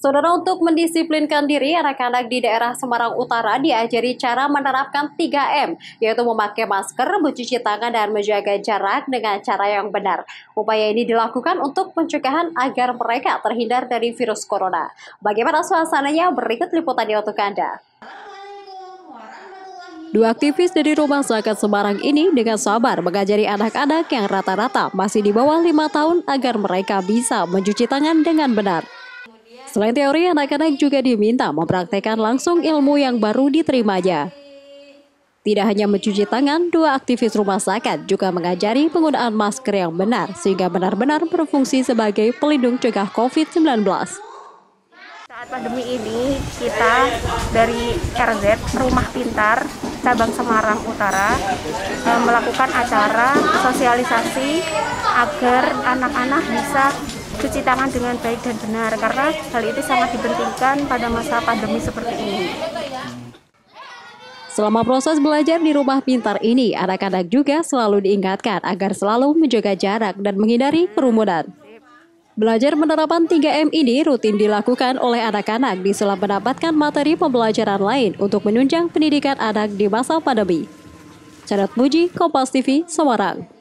Saudara untuk mendisiplinkan diri, anak-anak di daerah Semarang Utara diajari cara menerapkan 3M, yaitu memakai masker, mencuci tangan, dan menjaga jarak dengan cara yang benar. Upaya ini dilakukan untuk pencegahan agar mereka terhindar dari virus corona. Bagaimana suasananya? Berikut liputannya untuk Anda. Dua aktivis dari Rumah Zakat Semarang ini dengan sabar mengajari anak-anak yang rata-rata masih di bawah lima tahun agar mereka bisa mencuci tangan dengan benar. Selain teori, anak-anak juga diminta mempraktekkan langsung ilmu yang baru diterimanya. Tidak hanya mencuci tangan, dua aktivis rumah sakit juga mengajari penggunaan masker yang benar sehingga benar-benar berfungsi sebagai pelindung cegah COVID-19. Saat pandemi ini, kita dari RZ Rumah Pintar cabang Semarang Utara eh, melakukan acara sosialisasi agar anak-anak bisa cuci tangan dengan baik dan benar karena hal itu sangat dipentingkan pada masa pandemi seperti ini. Selama proses belajar di rumah pintar ini, anak-anak juga selalu diingatkan agar selalu menjaga jarak dan menghindari kerumunan. Belajar penerapan 3M ini rutin dilakukan oleh anak-anak di setelah mendapatkan materi pembelajaran lain untuk menunjang pendidikan anak di masa pandemi. Cerat Muji, Kompas TV, Semarang.